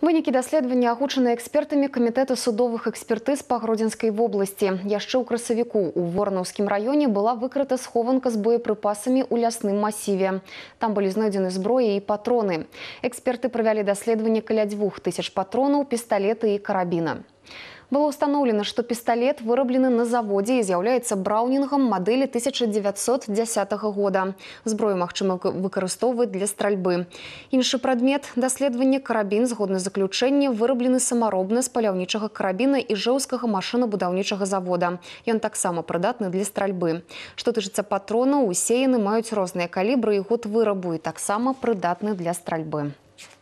Вынікі даследавання агучаны экспертамі камітэта судовых экспертыз па гродзенскай вобласці. Яшчэ ў красавіку ў воронаўскім раёне была выкрыта схованка з боепрыпасамі ў лясным масіве. Там былі знойдзены зброі і патроны. Эксперты правялі даследаванне каля двух тысяч патронаў, пісталеты і карабіна было ўстаноўлена што пісталлет выраблены на заводзе і з'яўляецца браўнінгам мадэлі 1910 года зброю магчыма выкарыстоўваць для стральбы іншы прадмет даследавання карабін згодна заключэння выраблены самаробна з паляўнічага карабіна і жоўскага машынабудаўнічага завода ён таксама прыдатны для стральбы што тычыцца патрона усе яны маюць розныя калібры і год вырабу і таксама прыдатны для стральбы у